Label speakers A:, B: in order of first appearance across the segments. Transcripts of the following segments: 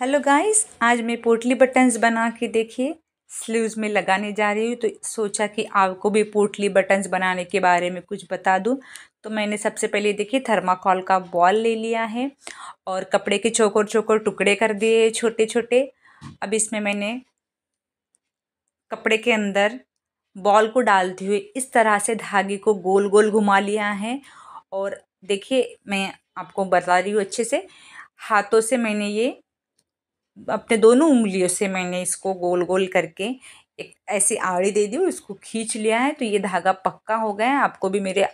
A: hello guys आज मैं पोटली बटन्स बना के देखिए स्लीव्स में लगाने जा रही हूँ तो सोचा कि आपको भी पोटली बटन्स बनाने के बारे में कुछ बता दूँ तो मैंने सबसे पहले देखिए थर्माकोल का बॉल ले लिया है और कपड़े के चौकोर चौकोर टुकड़े कर दिए छोटे छोटे अब इसमें मैंने कपड़े के अंदर बॉल को डालते हुए इस तरह से धागे को गोल गोल घुमा लिया है और देखिए मैं आपको बता रही हूँ अच्छे से हाथों से मैंने ये अपने दोनों उंगलियों से मैंने इसको गोल गोल करके एक ऐसी आड़ी दे दी और इसको खींच लिया है तो ये धागा पक्का हो गया है आपको भी मेरे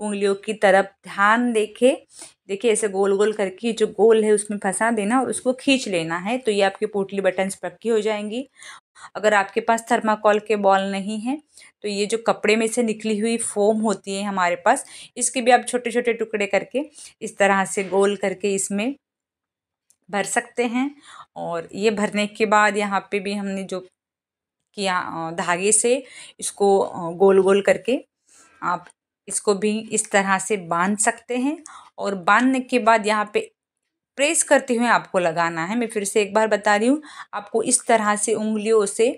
A: उंगलियों की तरफ ध्यान देखे देखिए ऐसे गोल गोल करके जो गोल है उसमें फंसा देना और उसको खींच लेना है तो ये आपकी पोटली बटन्स पक्की हो जाएंगी अगर आपके पास थर्माकोल के बॉल नहीं है तो ये जो कपड़े में से निकली हुई फोम होती है हमारे पास इसके भी आप छोटे छोटे टुकड़े करके इस तरह से गोल करके इसमें भर सकते हैं और ये भरने के बाद यहाँ पे भी हमने जो किया धागे से इसको गोल गोल करके आप इसको भी इस तरह से बांध सकते हैं और बांधने के बाद यहाँ पे प्रेस करते हुए आपको लगाना है मैं फिर से एक बार बता रही हूँ आपको इस तरह से उंगलियों से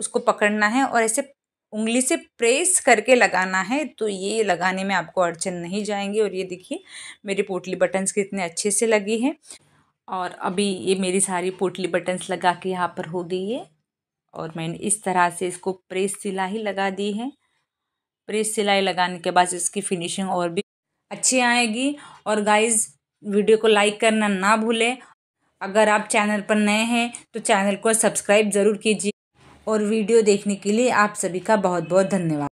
A: उसको पकड़ना है और ऐसे उंगली से प्रेस करके लगाना है तो ये लगाने में आपको अड़चन नहीं जाएंगी और ये देखिए मेरी पोटली बटन्स कितने अच्छे से लगी है और अभी ये मेरी सारी पोटली बटन्स लगा के यहाँ पर हो गई है और मैंने इस तरह से इसको प्रेस सिलाई लगा दी है प्रेस सिलाई लगाने के बाद इसकी फिनिशिंग और भी अच्छी आएगी और गाइस वीडियो को लाइक करना ना भूलें अगर आप चैनल पर नए हैं तो चैनल को सब्सक्राइब ज़रूर कीजिए और वीडियो देखने के लिए आप सभी का बहुत बहुत धन्यवाद